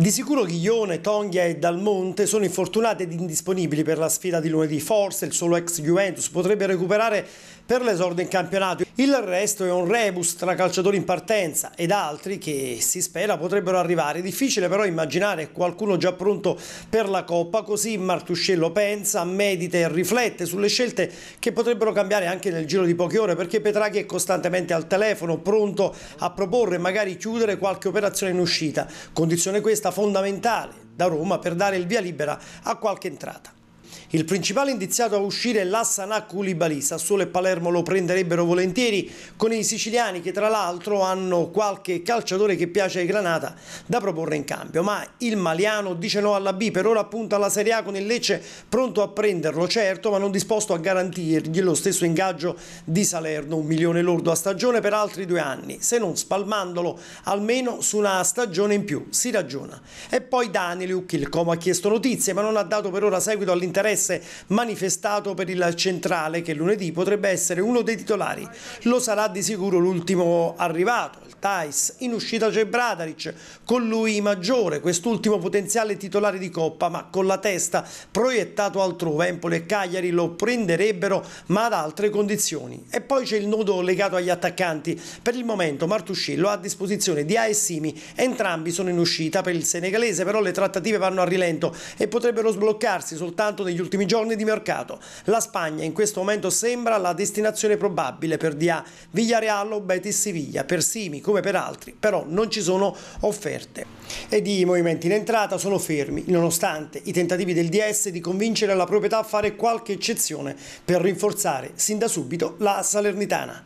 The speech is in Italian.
Di sicuro Ghiglione, Tonghia e Dalmonte sono infortunati ed indisponibili per la sfida di lunedì. Forse il solo ex Juventus potrebbe recuperare per l'esordio in campionato. Il resto è un rebus tra calciatori in partenza ed altri che si spera potrebbero arrivare. difficile però immaginare qualcuno già pronto per la Coppa, così Martuscello pensa, medita e riflette sulle scelte che potrebbero cambiare anche nel giro di poche ore perché Petraghi è costantemente al telefono, pronto a proporre e magari chiudere qualche operazione in uscita. Condizione questa fondamentale da Roma per dare il via libera a qualche entrata. Il principale indiziato a uscire è l'Assana Koulibaly, Sassuolo e Palermo lo prenderebbero volentieri con i siciliani che tra l'altro hanno qualche calciatore che piace ai Granata da proporre in cambio, ma il Maliano dice no alla B, per ora appunta alla Serie A con il Lecce pronto a prenderlo certo ma non disposto a garantirgli lo stesso ingaggio di Salerno, un milione lordo a stagione per altri due anni, se non spalmandolo almeno su una stagione in più, si ragiona. E poi il Como ha chiesto notizie ma non ha dato per ora seguito all'interesse interesse manifestato per il centrale che lunedì potrebbe essere uno dei titolari. Lo sarà di sicuro l'ultimo arrivato, il Thais. In uscita c'è Bradaric, con lui Maggiore, quest'ultimo potenziale titolare di Coppa, ma con la testa proiettato altrove. Empoli e Cagliari lo prenderebbero, ma ad altre condizioni. E poi c'è il nodo legato agli attaccanti. Per il momento Martuscillo ha a disposizione di A e Simi. entrambi sono in uscita per il senegalese, però le trattative vanno a rilento e potrebbero sbloccarsi soltanto negli ultimi ultimi giorni di mercato. La Spagna in questo momento sembra la destinazione probabile per DA Villareal o Betis Siviglia, per Simi come per altri, però non ci sono offerte. Ed i movimenti in entrata sono fermi, nonostante i tentativi del DS di convincere la proprietà a fare qualche eccezione per rinforzare sin da subito la Salernitana.